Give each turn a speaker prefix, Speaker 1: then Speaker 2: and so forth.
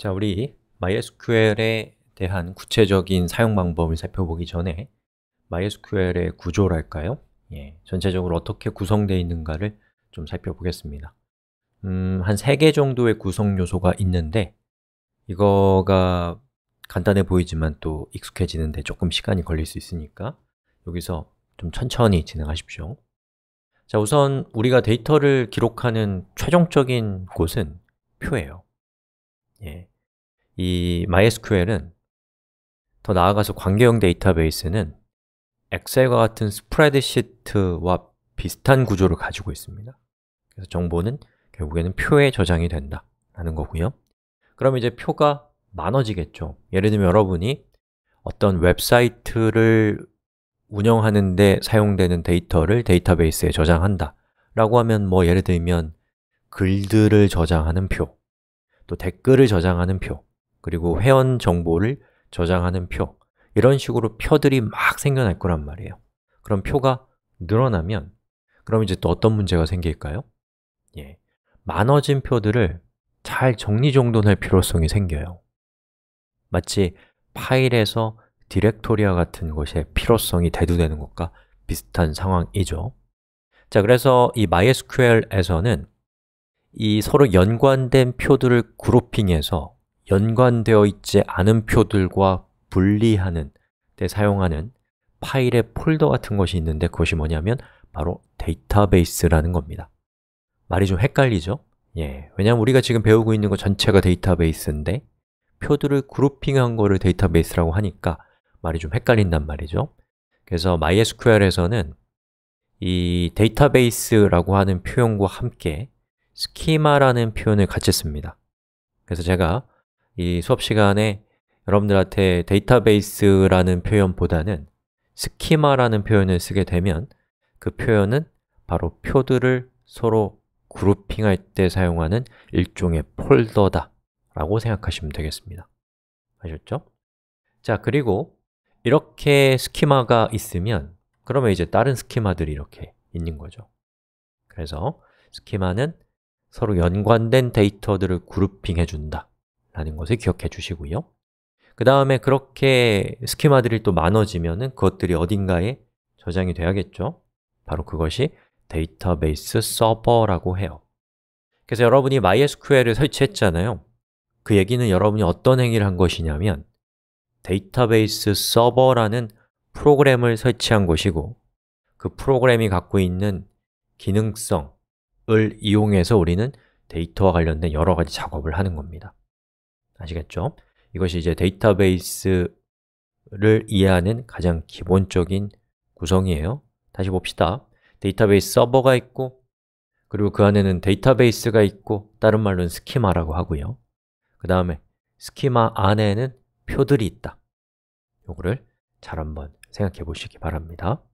Speaker 1: 자, 우리 MySQL에 대한 구체적인 사용 방법을 살펴보기 전에 MySQL의 구조랄까요? 예, 전체적으로 어떻게 구성되어 있는가를 좀 살펴보겠습니다 음, 한 3개 정도의 구성 요소가 있는데 이거가 간단해 보이지만 또 익숙해지는데 조금 시간이 걸릴 수 있으니까 여기서 좀 천천히 진행하십시오 자, 우선 우리가 데이터를 기록하는 최종적인 곳은 표예요 예, 이 MySQL은 더 나아가서 관계형 데이터베이스는 엑셀과 같은 스프레드시트와 비슷한 구조를 가지고 있습니다 그래서 정보는 결국에는 표에 저장이 된다는 거고요 그럼 이제 표가 많아지겠죠 예를 들면 여러분이 어떤 웹사이트를 운영하는 데 사용되는 데이터를 데이터베이스에 저장한다 라고 하면 뭐 예를 들면 글들을 저장하는 표, 또 댓글을 저장하는 표 그리고 회원 정보를 저장하는 표 이런 식으로 표들이 막 생겨날 거란 말이에요 그럼 표가 늘어나면 그럼 이제 또 어떤 문제가 생길까요? 예, 많아진 표들을 잘 정리정돈할 필요성이 생겨요 마치 파일에서 디렉토리와 같은 것의 필요성이 대두되는 것과 비슷한 상황이죠 자, 그래서 이 MySQL에서는 이 서로 연관된 표들을 그룹핑해서 연관되어 있지 않은 표들과 분리하는 때 사용하는 파일의 폴더 같은 것이 있는데 그것이 뭐냐면 바로 데이터베이스라는 겁니다 말이 좀 헷갈리죠? 예, 왜냐하면 우리가 지금 배우고 있는 것 전체가 데이터베이스인데 표들을 그룹핑한 거를 데이터베이스라고 하니까 말이 좀 헷갈린단 말이죠 그래서 MySQL에서는 이 데이터베이스라고 하는 표현과 함께 스키마라는 표현을 같이 씁니다 그래서 제가 이 수업 시간에 여러분들한테 데이터베이스라는 표현보다는 스키마라는 표현을 쓰게 되면 그 표현은 바로 표들을 서로 그룹핑할 때 사용하는 일종의 폴더다 라고 생각하시면 되겠습니다 아셨죠? 자, 그리고 이렇게 스키마가 있으면 그러면 이제 다른 스키마들이 이렇게 있는 거죠 그래서 스키마는 서로 연관된 데이터들을 그룹핑해준다 라는 것을 기억해 주시고요 그 다음에 그렇게 스키마들이 또 많아지면 그것들이 어딘가에 저장이 돼야겠죠 바로 그것이 데이터베이스 서버라고 해요 그래서 여러분이 MySQL을 설치했잖아요 그 얘기는 여러분이 어떤 행위를 한 것이냐면 데이터베이스 서버라는 프로그램을 설치한 것이고 그 프로그램이 갖고 있는 기능성을 이용해서 우리는 데이터와 관련된 여러 가지 작업을 하는 겁니다 아시겠죠? 이것이 이제 데이터베이스를 이해하는 가장 기본적인 구성이에요 다시 봅시다 데이터베이스 서버가 있고 그리고 그 안에는 데이터베이스가 있고 다른 말로는 스키마라고 하고요 그 다음에 스키마 안에는 표들이 있다 요거를 잘 한번 생각해 보시기 바랍니다